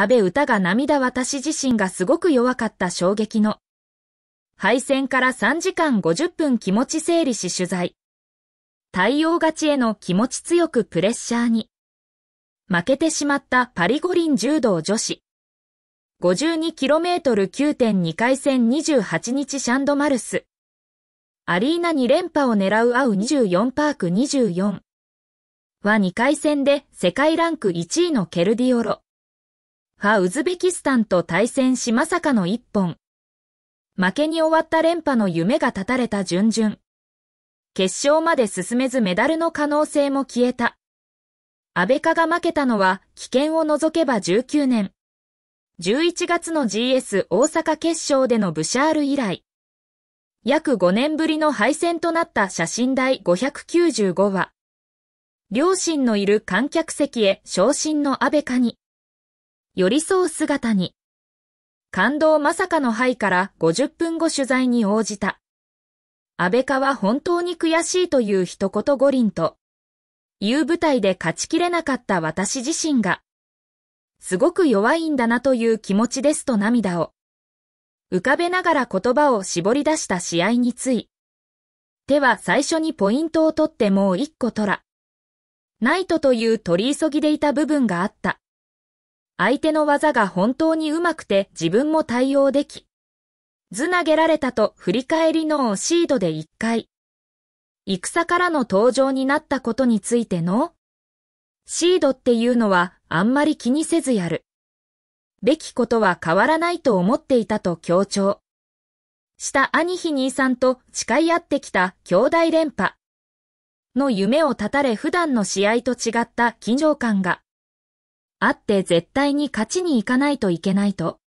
安倍歌が涙私自身がすごく弱かった衝撃の。敗戦から3時間50分気持ち整理し取材。対応勝ちへの気持ち強くプレッシャーに。負けてしまったパリ五輪柔道女子。52km9.2 回戦28日シャンドマルス。アリーナ2連覇を狙う青24パーク24。は2回戦で世界ランク1位のケルディオロ。ハ・ウズベキスタンと対戦しまさかの一本。負けに終わった連覇の夢が絶たれた準々。決勝まで進めずメダルの可能性も消えた。安倍カが負けたのは危険を除けば19年。11月の GS 大阪決勝でのブシャール以来。約5年ぶりの敗戦となった写真台595話。両親のいる観客席へ昇進の安倍カに。寄り添う姿に。感動まさかの灰から50分後取材に応じた。安倍化は本当に悔しいという一言五輪と、いう舞台で勝ちきれなかった私自身が、すごく弱いんだなという気持ちですと涙を、浮かべながら言葉を絞り出した試合につい、手は最初にポイントを取ってもう一個取ら、ナイトという取り急ぎでいた部分があった。相手の技が本当に上手くて自分も対応でき、図投げられたと振り返りのシードで1回、戦からの登場になったことについての、シードっていうのはあんまり気にせずやる。べきことは変わらないと思っていたと強調。した兄貴兄さんと誓い合ってきた兄弟連覇の夢を絶たれ普段の試合と違った緊張感があって絶対に勝ちに行かないといけないと、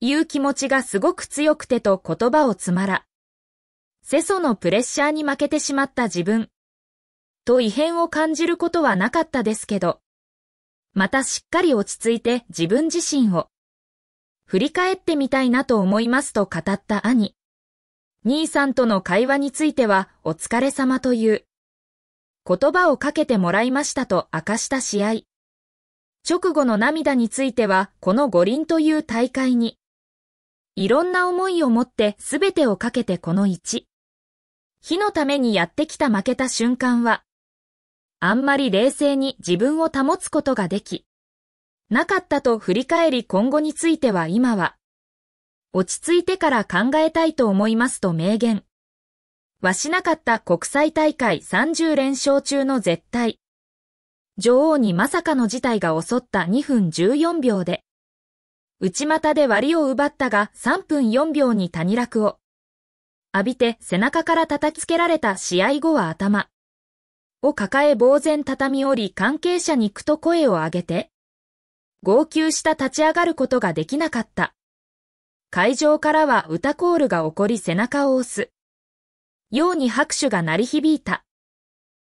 いう気持ちがすごく強くてと言葉をつまら、世祖のプレッシャーに負けてしまった自分、と異変を感じることはなかったですけど、またしっかり落ち着いて自分自身を、振り返ってみたいなと思いますと語った兄。兄さんとの会話についてはお疲れ様という言葉をかけてもらいましたと明かした試合。直後の涙については、この五輪という大会に、いろんな思いを持って全てをかけてこの1。火のためにやってきた負けた瞬間は、あんまり冷静に自分を保つことができ、なかったと振り返り今後については今は、落ち着いてから考えたいと思いますと明言。はしなかった国際大会30連勝中の絶対。女王にまさかの事態が襲った2分14秒で、内股で割を奪ったが3分4秒に谷落を、浴びて背中から叩きつけられた試合後は頭、を抱え呆然畳み降り関係者に行くと声を上げて、号泣した立ち上がることができなかった。会場からは歌コールが起こり背中を押す。ように拍手が鳴り響いた。